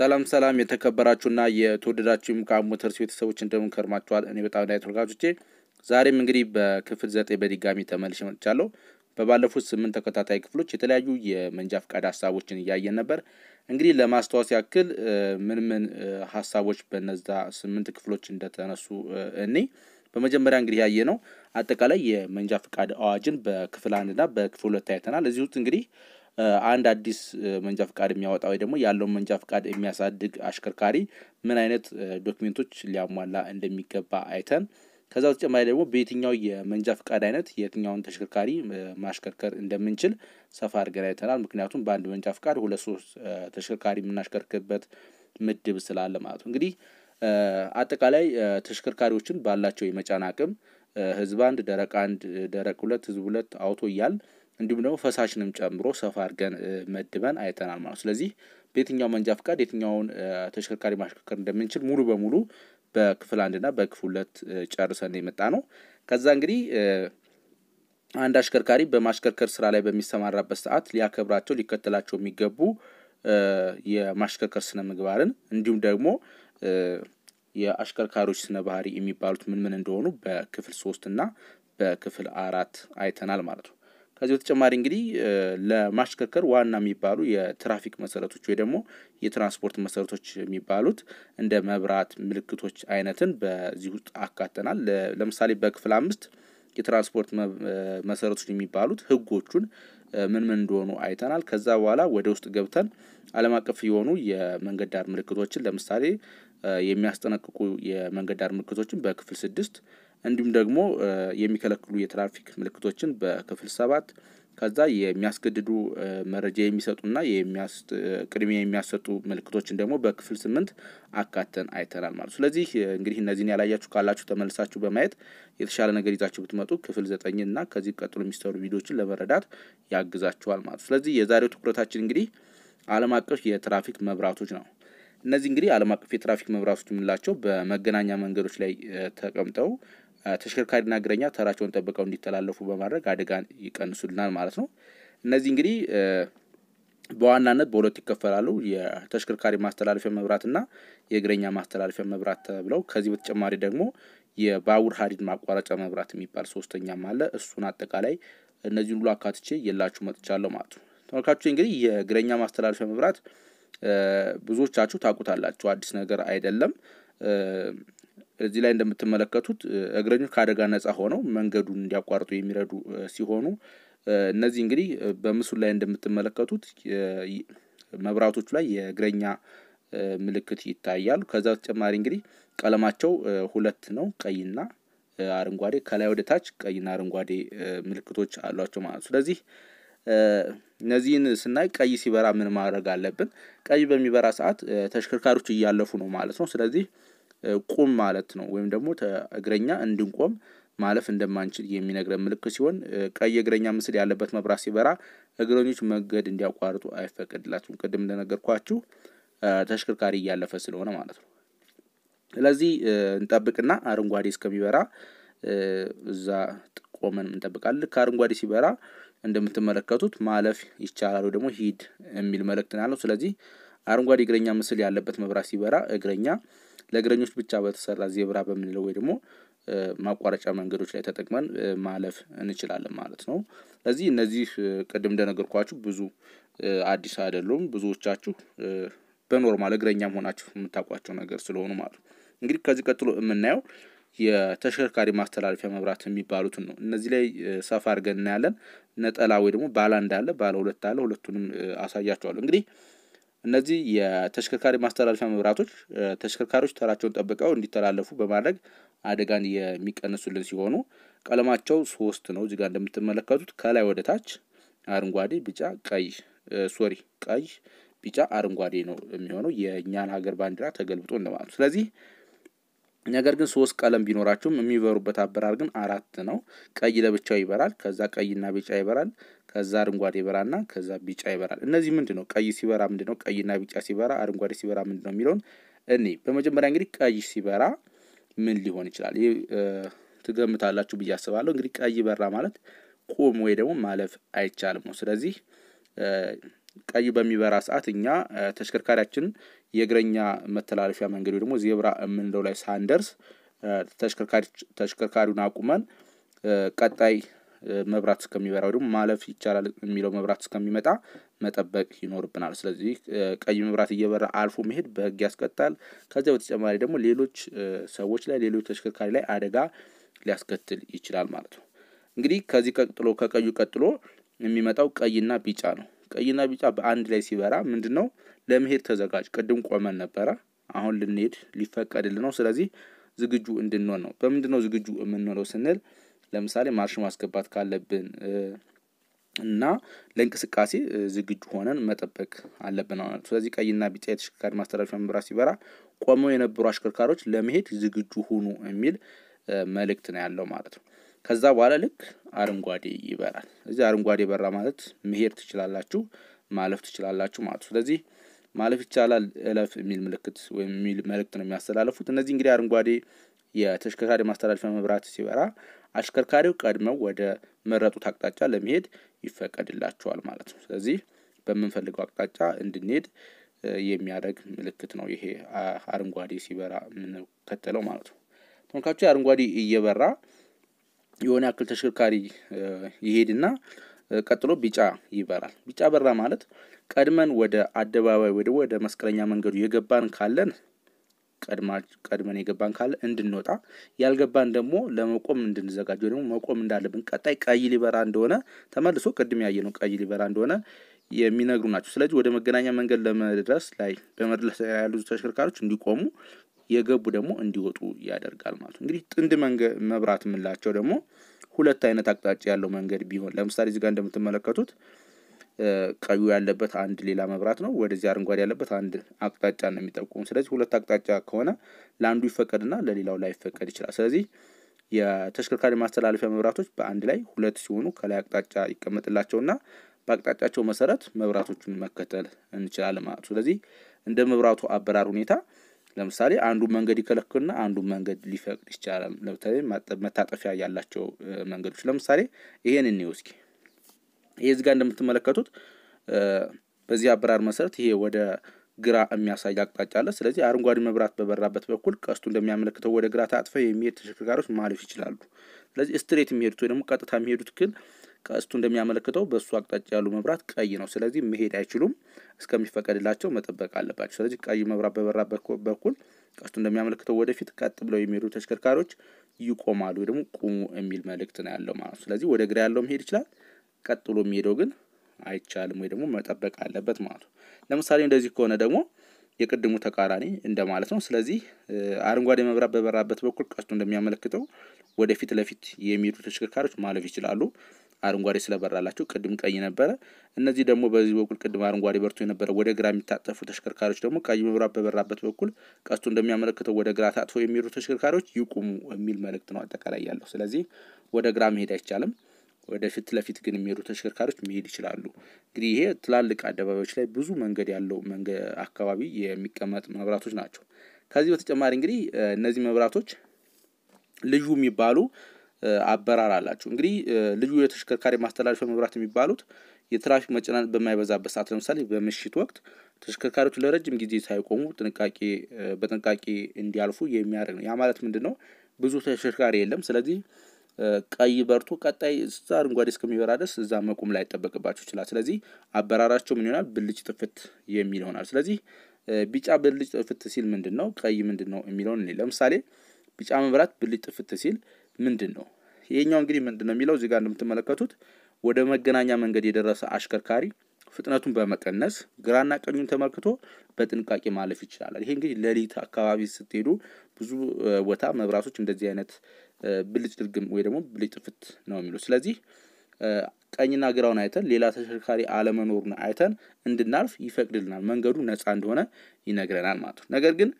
ሰላም ሰላም የተከበራችሁና የተወደዳችሁ የሙቃ ሞተርስ ቤተሰቦች እንደምን ከርማችኋል? እኔ በጣም ዳይ ተወልጋጆቼ ዛሬም እንግዲህ በክፍል ዘጠኝ በድጋሚ ተመልሼ መጥቻለሁ። በባለፉት ስምንት ተከታታይ ክፍሎች የተለያዩ የመንጃ ፍቃድ ሀሳቦችን እያየን ነበር። እንግዲህ ለማስታወስ ያክል ምን ምን ሀሳቦች በነዛ ስምንት ክፍሎች እንደተነሱ እኔ በመጀመሪያ እንግዲህ ያየ ነው አጠቃላይ የመንጃ ፍቃድ አዋጅን በክፍል አንድና በክፍል ሁለት አይተናል። እዚህ ውስጥ እንግዲህ አንድ አዲስ መንጃ ፍቃድ የሚያወጣ ወይ ደግሞ ያለውን መንጃ ፍቃድ የሚያሳድግ አሽከርካሪ ምን አይነት ዶክሜንቶች ሊያሟላ እንደሚገባ አይተን ከዛ በተጨማሪ ደግሞ በየትኛው የመንጃ ፍቃድ አይነት የትኛውን ተሽከርካሪ ማሽከርከር እንደምንችል ሰፋ አድርገን አይተናል። ምክንያቱም በአንድ መንጃ ፍቃድ ሁለት ሶስት ተሽከርካሪ የምናሽከርክርበት ምድብ ስላለ ማለት ነው። እንግዲህ አጠቃላይ ተሽከርካሪዎችን ባላቸው የመጫን አቅም ህዝብ አንድ፣ ደረቅ አንድ፣ ደረቅ ሁለት፣ ህዝብ ሁለት አውቶ እያል እንዲሁም ደግሞ ፈሳሽንም ጨምሮ ሰፋ አድርገን መድበን አይተናል ማለት። ስለዚህ በየትኛው መንጃ ፍቃድ የትኛውን ተሽከርካሪ ማሽከርከር እንደምንችል ሙሉ በሙሉ በክፍል አንድና በክፍል ሁለት ጨርሰን የመጣ ነው። ከዛ እንግዲህ አንድ አሽከርካሪ በማሽከርከር ስራ ላይ በሚሰማራበት ሰዓት ሊያከብራቸው ሊከተላቸው የሚገቡ የማሽከርከር ስነ ምግባርን እንዲሁም ደግሞ የአሽከርካሪዎች ስነ ባህሪ የሚባሉት ምን ምን እንደሆኑ በክፍል ሶስት እና በክፍል አራት አይተናል ማለት ነው። ከዚህ በተጨማሪ እንግዲህ ለማሽከርከር ዋና የሚባሉ የትራፊክ መሰረቶች ወይ ደግሞ የትራንስፖርት መሰረቶች የሚባሉት እንደ መብራት፣ ምልክቶች አይነትን በዚህ ውስጥ አካተናል። ለምሳሌ በክፍል አምስት የትራንስፖርት መሰረቶች የሚባሉት ህጎቹን ምን ምን እንደሆኑ አይተናል። ከዛ በኋላ ወደ ውስጥ ገብተን ዓለም አቀፍ የሆኑ የመንገድ ዳር ምልክቶችን ለምሳሌ የሚያስጠነቅቁ የመንገድ ዳር ምልክቶችን በክፍል ስድስት እንዲሁም ደግሞ የሚከለክሉ የትራፊክ ምልክቶችን በክፍል ሰባት ከዛ የሚያስገድዱ መረጃ የሚሰጡና ቅድሚያ የሚያሰጡ ምልክቶችን ደግሞ በክፍል ስምንት አካተን አይተናል ማለት። ስለዚህ እንግዲህ እነዚህን ያላያችሁ ካላችሁ ተመልሳችሁ በማየት የተሻለ ነገር ይዛችሁ ብትመጡ ክፍል ዘጠኝ እና ከዚህ ቀጥሎ የሚሰሩ ቪዲዮችን ለመረዳት ያግዛችኋል ማለት። ስለዚህ የዛሬው ትኩረታችን እንግዲህ ዓለም አቀፍ የትራፊክ መብራቶች ነው። እነዚህ እንግዲህ ዓለም አቀፍ የትራፊክ መብራቶች የምንላቸው በመገናኛ መንገዶች ላይ ተቀምጠው ተሽከርካሪና እግረኛ ተራቸውን ጠብቀው እንዲተላለፉ በማድረግ አደጋን ይቀንሱልናል ማለት ነው። እነዚህ እንግዲህ በዋናነት በሁለት ይከፈላሉ። የተሽከርካሪ ማስተላለፊያ መብራትና የእግረኛ ማስተላለፊያ መብራት ተብለው ከዚህ በተጨማሪ ደግሞ የባቡር ሀዲድ ማቋረጫ መብራት የሚባል ሶስተኛም አለ። እሱን አጠቃላይ እነዚህን ሁሉ አካትቼ የላችሁ መጥቻለሁ ማለት ነው። ተመልካቾች እንግዲህ የእግረኛ ማስተላለፊያ መብራት ብዙዎቻችሁ ታውቁታላችሁ፣ አዲስ ነገር አይደለም። እዚህ ላይ እንደምትመለከቱት እግረኞች ከአደጋ ነጻ ሆነው መንገዱን እንዲያቋርጡ የሚረዱ ሲሆኑ እነዚህ እንግዲህ በምስሉ ላይ እንደምትመለከቱት መብራቶቹ ላይ የእግረኛ ምልክት ይታያሉ። ከዛ በተጨማሪ እንግዲህ ቀለማቸው ሁለት ነው፣ ቀይና አረንጓዴ። ከላይ ወደ ታች ቀይና አረንጓዴ ምልክቶች አሏቸው ማለት ነው። ስለዚህ እነዚህን ስናይ ቀይ ሲበራ ምን ማድረግ አለብን? ቀይ በሚበራ ሰዓት ተሽከርካሪዎች እያለፉ ነው ማለት ነው። ስለዚህ ቁም ማለት ነው ወይም ደግሞ እግረኛ እንድንቆም ማለፍ እንደማንችል የሚነግረን ምልክት ሲሆን ቀይ እግረኛ ምስል ያለበት መብራት ሲበራ እግረኞች መንገድ እንዲያቋርጡ አይፈቀድላችሁም። ቅድም እንደነገርኳችሁ ተሽከርካሪ እያለፈ ስለሆነ ማለት ነው። ስለዚህ እንጠብቅና አረንጓዴ እስከሚበራ እዛ ጥቆመን እንጠብቃለን። ልክ አረንጓዴ ሲበራ እንደምትመለከቱት ማለፍ ይቻላል ወይ ደግሞ ሂድ የሚል መልእክት ነው ያለው። ስለዚህ አረንጓዴ እግረኛ ምስል ያለበት መብራት ሲበራ እግረኛ ለእግረኞች ብቻ በተሰራ ዜብራ በምንለው ወይ ደግሞ ማቋረጫ መንገዶች ላይ ተጠቅመን ማለፍ እንችላለን ማለት ነው። ስለዚህ እነዚህ ቅድም እንደነገርኳችሁ ብዙ አዲስ አይደሉም ብዙዎቻችሁ በኖርማል እግረኛም ሆናችሁ የምታውቋቸው ነገር ስለሆኑ ማለት ነው። እንግዲህ ከዚህ ቀጥሎ የምናየው የተሽከርካሪ ማስተላለፊያ መብራት የሚባሉትን ነው። እነዚህ ላይ ሰፋ አድርገን እናያለን ነጠላ ወይ ደግሞ ባለ እንዳለ ባለ ሁለት አለ ሁለቱንም አሳያችኋለሁ እንግዲህ እነዚህ የተሽከርካሪ ማስተላለፊያ መብራቶች ተሽከርካሪዎች ተራቸውን ጠብቀው እንዲተላለፉ በማድረግ አደጋን የሚቀንሱልን ሲሆኑ ቀለማቸው ሶስት ነው። እዚጋ እንደምትመለከቱት ከላይ ወደ ታች አረንጓዴ፣ ቢጫ፣ ቀይ ሶሪ ቀይ፣ ቢጫ፣ አረንጓዴ ነው የሚሆነው የእኛን ሀገር ባንዲራ ተገልብጦ እንደማለት ስለዚህ ነገር ግን ሶስት ቀለም ቢኖራቸውም የሚበሩበት አበራር ግን አራት ነው። ቀይ ለብቻው ይበራል፣ ከዛ ቀይና ቢጫ ይበራል፣ ከዛ አረንጓዴ ይበራና ከዛ ቢጫ ይበራል። እነዚህ ምንድን ነው? ቀይ ሲበራ ምንድን ነው? ቀይና ቢጫ ሲበራ፣ አረንጓዴ ሲበራ ምንድን ነው የሚለውን እኔ በመጀመሪያ እንግዲህ ቀይ ሲበራ ምን ሊሆን ይችላል? ይህ ትገምታላችሁ ብዬ አስባለሁ። እንግዲህ ቀይ በራ ማለት ቁም ወይ ደግሞ ማለፍ አይቻልም ነው። ስለዚህ ቀይ በሚበራ ሰዓት እኛ ተሽከርካሪያችን የእግረኛ መተላለፊያ መንገድ ወይ ደግሞ ዜብራ የምንለው ላይ ሳንደርስ ተሽከርካሪውን አቁመን ቀጣይ መብራት እስከሚበራ ወይ ደግሞ ማለፍ ይቻላል የሚለው መብራት እስከሚመጣ መጠበቅ ይኖርብናል። ስለዚህ ቀይ መብራት እየበራ አልፎ መሄድ በህግ ያስቀጣል። ከዚያ በተጨማሪ ደግሞ ሌሎች ሰዎች ላይ ሌሎች ተሽከርካሪ ላይ አደጋ ሊያስከትል ይችላል ማለት ነው። እንግዲህ ከዚህ ቀጥሎ ከቀዩ ቀጥሎ የሚመጣው ቀይና ቢጫ ነው ቀይና ቢጫ በአንድ ላይ ሲበራ ምንድን ነው? ለመሄድ ተዘጋጅ። ቅድም ቆመን ነበረ፣ አሁን ልንሄድ ሊፈቀድልን ነው። ስለዚህ ዝግጁ እንድንሆን ነው። በምንድን ነው ዝግጁ የምንሆነው ስንል ለምሳሌ ማርሽ ማስገባት ካለብን እና ለእንቅስቃሴ ዝግጁ ሆነን መጠበቅ አለብን። ስለዚህ ቀይና ቢጫ የተሽከርካሪ ማስተላለፊያ መብራት ሲበራ ቆመው የነበሩ አሽከርካሪዎች ለመሄድ ዝግጁ ሁኑ የሚል መልእክት ነው ያለው ማለት ነው። ከዛ በኋላ ልክ አረንጓዴ ይበራል። እዚህ አረንጓዴ በራ ማለት መሄድ ትችላላችሁ፣ ማለፍ ትችላላችሁ ማለት ስለዚህ ማለፍ ይቻላል እለፍ የሚል ምልክት ወይም የሚል መልእክት ነው የሚያስተላልፉት። እነዚህ እንግዲህ አረንጓዴ የተሽከርካሪ ማስተላለፊያ መብራት ሲበራ አሽከርካሪው ቀድመው ወደ መረጡት አቅጣጫ ለመሄድ ይፈቀድላቸዋል ማለት ነው። ስለዚህ በምንፈልገው አቅጣጫ እንድንሄድ የሚያደርግ ምልክት ነው ይሄ አረንጓዴ ሲበራ የምንከተለው ማለት ነው። ተመልካቾች አረንጓዴ እየበራ የሆነ ያክል ተሽከርካሪ ይሄድና ቀጥሎ ቢጫ ይበራል። ቢጫ በራ ማለት ቀድመን ወደ አደባባይ ወደ ወደ መስቀለኛ መንገዱ የገባን ካለን ቀድመን የገባን ካለ እንድንወጣ ያልገባን ደግሞ ለመቆም እንድንዘጋጅ ወይ ደግሞ መቆም እንዳለብን ቀጣይ ቀይ ሊበራ እንደሆነ ተመልሶ ቅድም ያየ ነው ቀይ ሊበራ እንደሆነ የሚነግሩ ናቸው። ስለዚህ ወደ መገናኛ መንገድ ለመድረስ ላይ በመድረስ ያሉ ተሽከርካሪዎች እንዲቆሙ የገቡ ደግሞ እንዲወጡ ያደርጋል ማለት ነው። እንግዲህ ጥንድ መብራት የምንላቸው ደግሞ ሁለት አይነት አቅጣጫ ያለው መንገድ ቢሆን ለምሳሌ እዚጋ እንደምትመለከቱት ቀዩ ያለበት አንድ ሌላ መብራት ነው። ወደዚህ አረንጓዴ ያለበት አንድ አቅጣጫ ነው የሚጠቁሙ። ስለዚህ ሁለት አቅጣጫ ከሆነ ለአንዱ ይፈቀድና ለሌላው ላይፈቀድ ይችላል። ስለዚህ የተሽከርካሪ ማስተላለፊያ መብራቶች በአንድ ላይ ሁለት ሲሆኑ ከላይ አቅጣጫ ይቀመጥላቸውና በአቅጣጫቸው መሰረት መብራቶቹን መከተል እንችላለን ማለት ነው። ስለዚህ እንደ መብራቱ አበራር ሁኔታ ለምሳሌ አንዱ መንገድ ይከለክልና አንዱ መንገድ ሊፈቅድ ይቻላል። ለምሳሌ መታጠፊያ ያላቸው መንገዶች ለምሳሌ ይሄን እንየው እስኪ። ይሄ እዚህ ጋር እንደምትመለከቱት በዚህ አበራር መሰረት ይሄ ወደ ግራ የሚያሳይ አቅጣጫ አለ። ስለዚህ አረንጓዴ መብራት በበራበት በኩል ቀስቱ እንደሚያመለክተው ወደ ግራ ታጥፈ የሚሄድ ተሽከርካሪዎች ማለፍ ይችላሉ። ስለዚህ ስትሬት የሚሄዱት ወይ ደግሞ ቀጥታ የሚሄዱት ግን ቀስቱ እንደሚያመለክተው በእሱ አቅጣጫ ያሉ መብራት ቀይ ነው። ስለዚህ መሄድ አይችሉም፣ እስከሚፈቀድላቸው መጠበቅ አለባቸው። ስለዚህ ቀይ መብራት በበራ በኩል ቀስቱ እንደሚያመለክተው ወደፊት ቀጥ ብለው የሚሄዱ ተሽከርካሪዎች ይቆማሉ፣ ወይ ደግሞ ቁሙ የሚል መልእክት ነው ያለው ማለት ነው። ስለዚህ ወደ ግራ ያለው መሄድ ይችላል፣ ቀጥ ብሎ የሚሄደው ግን አይቻልም፣ ወይ ደግሞ መጠበቅ አለበት ማለት ነው። ለምሳሌ እንደዚህ ከሆነ ደግሞ የቅድሙ ተቃራኒ እንደማለት ነው። ስለዚህ አረንጓዴ መብራት በበራበት በኩል ቀስቱ እንደሚያመለክተው ወደፊት ለፊት የሚሄዱ ተሽከርካሪዎች ማለፍ ይችላሉ። አረንጓዴ ስለበራላቸው ቅድም ቀይ ነበረ። እነዚህ ደግሞ በዚህ በኩል ቅድም አረንጓዴ በርቶ የነበረ ወደ ግራ የሚታጠፉ ተሽከርካሪዎች ደግሞ ቀይ መብራት በበራበት በኩል ቀስቱ እንደሚያመለክተው ወደ ግራ ታጥፎ የሚሄዱ ተሽከርካሪዎች ይቁሙ የሚል መልእክት ነው አጠቃላይ ያለው። ስለዚህ ወደ ግራ መሄድ አይቻልም። ወደ ፊት ለፊት ግን የሚሄዱ ተሽከርካሪዎች መሄድ ይችላሉ። እንግዲህ ይሄ ትላልቅ አደባባዮች ላይ ብዙ መንገድ ያለው አካባቢ የሚቀመጥ መብራቶች ናቸው። ከዚህ በተጨማሪ እንግዲህ እነዚህ መብራቶች ልዩ የሚባሉ አበራር አላቸው። እንግዲህ ልዩ የተሽከርካሪ ማስተላለፊያ መብራት የሚባሉት የትራፊክ መጨናነቅ በማይበዛበት ሰዓት ለምሳሌ በምሽት ወቅት ተሽከርካሪዎች ለረጅም ጊዜ ሳይቆሙ ጥንቃቄ በጥንቃቄ እንዲያልፉ የሚያደርግ ነው። ያ ማለት ምንድን ነው? ብዙ ተሽከርካሪ የለም። ስለዚህ ቀይ በርቶ ቀጣይ እዛ አረንጓዴ እስከሚበራ ድረስ እዛ መቆም ላይ ይጠበቅባቸው ይችላል። ስለዚህ አበራራቸው ምን ይሆናል? ብልጭ ጥፍት የሚል ይሆናል። ስለዚህ ቢጫ ብልጭ ጥፍት ሲል ምንድን ነው? ቀይ ምንድን ነው የሚለውን ለምሳሌ ቢጫ መብራት ብልጭ ጥፍት ሲል ምንድን ነው? ይሄኛው እንግዲህ ምንድን ነው የሚለው እዚጋ እንደምትመለከቱት ወደ መገናኛ መንገድ የደረሰ አሽከርካሪ ፍጥነቱን በመቀነስ ግራና ቀኙን ተመልክቶ በጥንቃቄ ማለፍ ይችላል። ይሄ እንግዲህ ሌሊት አካባቢ ስትሄዱ ብዙ ቦታ መብራቶች እንደዚህ አይነት ብልጭ ድርግም ወይ ደግሞ ብልጭ ጥፍት ነው የሚሉት። ስለዚህ ቀኝና ግራውን አይተን ሌላ ተሽከርካሪ አለመኖሩን አይተን እንድናልፍ ይፈቅድልናል። መንገዱ ነፃ እንደሆነ ይነግረናል ማለት ነው። ነገር ግን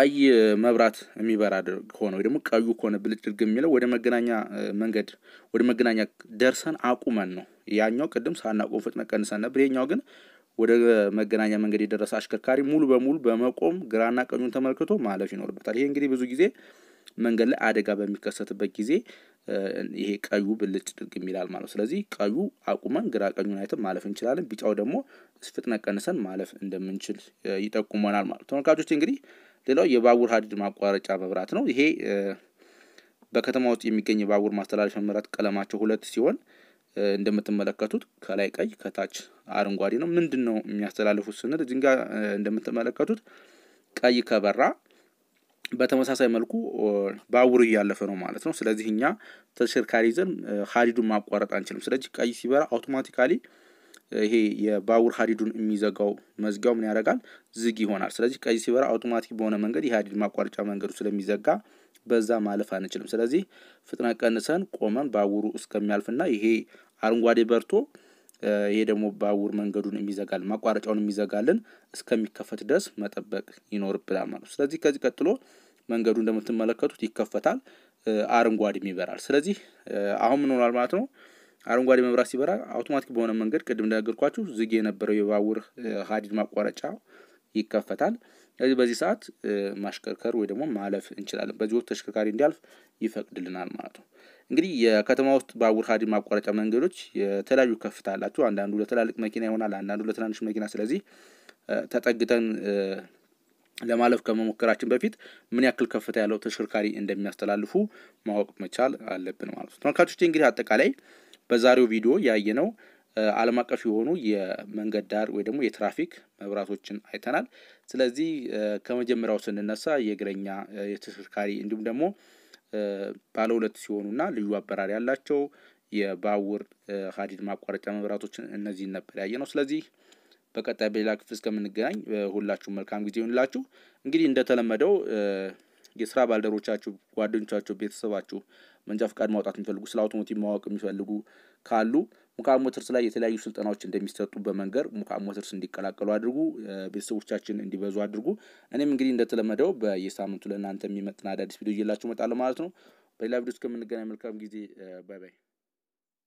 ቀይ መብራት የሚበራ ከሆነ ወይ ደግሞ ቀዩ ከሆነ ብልጭ ድርግ የሚለው ወደ መገናኛ መንገድ ወደ መገናኛ ደርሰን አቁመን ነው። ያኛው ቅድም ሳናቆም ፍጥነት ቀንሰን ነበር። ይሄኛው ግን ወደ መገናኛ መንገድ የደረሰ አሽከርካሪ ሙሉ በሙሉ በመቆም ግራና ቀኙን ተመልክቶ ማለፍ ይኖርበታል። ይሄ እንግዲህ ብዙ ጊዜ መንገድ ላይ አደጋ በሚከሰትበት ጊዜ ይሄ ቀዩ ብልጭ ድርግ የሚላል ማለት ስለዚህ ቀዩ አቁመን ግራ ቀኙን አይተን ማለፍ እንችላለን። ቢጫው ደግሞ ፍጥነት ቀንሰን ማለፍ እንደምንችል ይጠቁመናል ማለት ተመልካቾች እንግዲህ ሌላው የባቡር ሀዲድ ማቋረጫ መብራት ነው። ይሄ በከተማ ውስጥ የሚገኝ የባቡር ማስተላለፊያ መብራት ቀለማቸው ሁለት ሲሆን እንደምትመለከቱት ከላይ ቀይ ከታች አረንጓዴ ነው። ምንድን ነው የሚያስተላልፉት ስንል እዚህ ጋር እንደምትመለከቱት ቀይ ከበራ በተመሳሳይ መልኩ ባቡር እያለፈ ነው ማለት ነው። ስለዚህ እኛ ተሽከርካሪ ይዘን ሀዲዱን ማቋረጥ አንችልም። ስለዚህ ቀይ ሲበራ አውቶማቲካሊ ይሄ የባቡር ሀዲዱን የሚዘጋው መዝጊያው ምን ያደርጋል? ዝግ ይሆናል። ስለዚህ ቀይ ሲበራ አውቶማቲክ በሆነ መንገድ የሀዲድ ማቋረጫ መንገዱ ስለሚዘጋ በዛ ማለፍ አንችልም። ስለዚህ ፍጥነት ቀንሰን ቆመን ባቡሩ እስከሚያልፍና ይሄ አረንጓዴ በርቶ ይሄ ደግሞ ባቡር መንገዱን የሚዘጋል ማቋረጫውን የሚዘጋልን እስከሚከፈት ድረስ መጠበቅ ይኖርብናል ማለት ነው። ስለዚህ ከዚህ ቀጥሎ መንገዱ እንደምትመለከቱት ይከፈታል፣ አረንጓዴም ይበራል። ስለዚህ አሁን ምን ሆኗል ማለት ነው አረንጓዴ መብራት ሲበራ አውቶማቲክ በሆነ መንገድ ቅድም እንደነገርኳችሁ ዝግ የነበረው የባቡር ሀዲድ ማቋረጫ ይከፈታል። ስለዚህ በዚህ ሰዓት ማሽከርከር ወይ ደግሞ ማለፍ እንችላለን። በዚህ ወቅት ተሽከርካሪ እንዲያልፍ ይፈቅድልናል ማለት ነው። እንግዲህ የከተማ ውስጥ ባቡር ሀዲድ ማቋረጫ መንገዶች የተለያዩ ከፍታ አላቸው። አንዳንዱ ለትላልቅ መኪና ይሆናል፣ አንዳንዱ ለትናንሽ መኪና። ስለዚህ ተጠግተን ለማለፍ ከመሞከራችን በፊት ምን ያክል ከፍታ ያለው ተሽከርካሪ እንደሚያስተላልፉ ማወቅ መቻል አለብን ማለት ነው። ተመልካቾች እንግዲህ አጠቃላይ በዛሬው ቪዲዮ ያየነው ዓለም አቀፍ የሆኑ የመንገድ ዳር ወይ ደግሞ የትራፊክ መብራቶችን አይተናል። ስለዚህ ከመጀመሪያው ስንነሳ የእግረኛ የተሽከርካሪ እንዲሁም ደግሞ ባለ ሁለት ሲሆኑና ልዩ አበራር ያላቸው የባቡር ሀዲድ ማቋረጫ መብራቶችን እነዚህን ነበር ያየ ነው። ስለዚህ በቀጣይ በሌላ ክፍል እስከምንገናኝ ሁላችሁ መልካም ጊዜ ይሆንላችሁ። እንግዲህ እንደተለመደው የስራ ባልደሮቻችሁ፣ ጓደኞቻችሁ፣ ቤተሰባችሁ መንጃ ፍቃድ ማውጣት የሚፈልጉ ስለ አውቶሞቲቭ ማወቅ የሚፈልጉ ካሉ ሙካ ሞተርስ ላይ የተለያዩ ስልጠናዎች እንደሚሰጡ በመንገር ሙካ ሞተርስ እንዲቀላቀሉ አድርጉ። ቤተሰቦቻችን እንዲበዙ አድርጉ። እኔም እንግዲህ እንደተለመደው በየሳምንቱ ለእናንተ የሚመጥን አዳዲስ ቪዲዮ እየላችሁ እመጣለሁ ማለት ነው። በሌላ ቪዲዮ እስከምንገናኝ መልካም ጊዜ። ባይ ባይ።